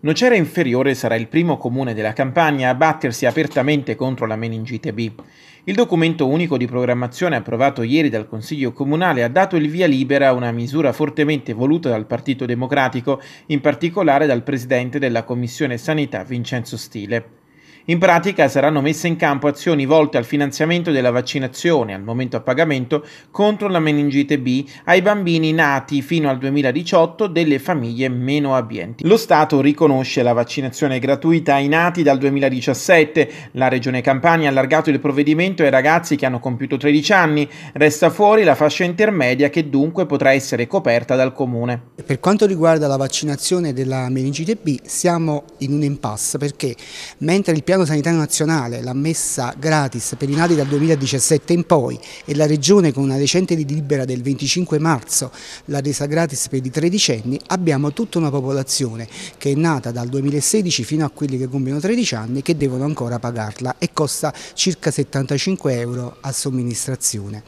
Nocera Inferiore sarà il primo comune della Campania a battersi apertamente contro la meningite B. Il documento unico di programmazione approvato ieri dal Consiglio Comunale ha dato il via libera a una misura fortemente voluta dal Partito Democratico, in particolare dal Presidente della Commissione Sanità Vincenzo Stile. In pratica saranno messe in campo azioni volte al finanziamento della vaccinazione al momento a pagamento contro la meningite B ai bambini nati fino al 2018 delle famiglie meno abbienti. Lo Stato riconosce la vaccinazione gratuita ai nati dal 2017. La Regione Campania ha allargato il provvedimento ai ragazzi che hanno compiuto 13 anni. Resta fuori la fascia intermedia che dunque potrà essere coperta dal Comune. Per quanto riguarda la vaccinazione della meningite B siamo in un impasse perché mentre il piano Piano Sanitario Nazionale la messa gratis per i nati dal 2017 in poi e la Regione con una recente delibera del 25 marzo la resa gratis per i tredicenni, abbiamo tutta una popolazione che è nata dal 2016 fino a quelli che compiono 13 anni che devono ancora pagarla e costa circa 75 euro a somministrazione.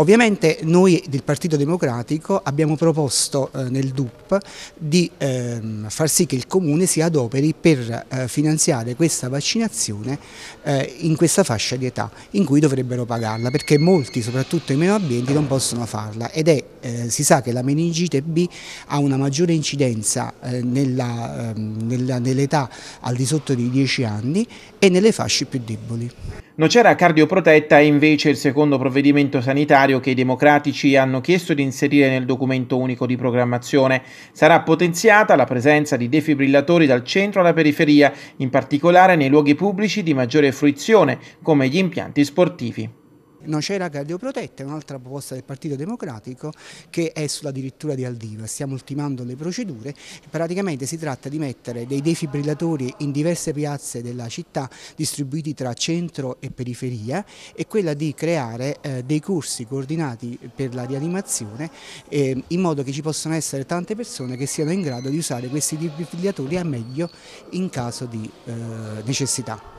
Ovviamente noi del Partito Democratico abbiamo proposto eh, nel DUP di ehm, far sì che il Comune si adoperi per eh, finanziare questa vaccinazione eh, in questa fascia di età in cui dovrebbero pagarla perché molti, soprattutto i meno ambienti, non possono farla ed è, si sa che la meningite B ha una maggiore incidenza ehm, nell'età nell al di sotto dei 10 anni e nelle fasce più deboli. Nocera cardioprotetta è invece il secondo provvedimento sanitario che i democratici hanno chiesto di inserire nel documento unico di programmazione. Sarà potenziata la presenza di defibrillatori dal centro alla periferia, in particolare nei luoghi pubblici di maggiore fruizione, come gli impianti sportivi. Nocera cardioprotetta è un'altra proposta del Partito Democratico che è sulla dirittura di Aldiva, stiamo ultimando le procedure, praticamente si tratta di mettere dei defibrillatori in diverse piazze della città distribuiti tra centro e periferia e quella di creare eh, dei corsi coordinati per la rianimazione eh, in modo che ci possano essere tante persone che siano in grado di usare questi defibrillatori a meglio in caso di eh, necessità.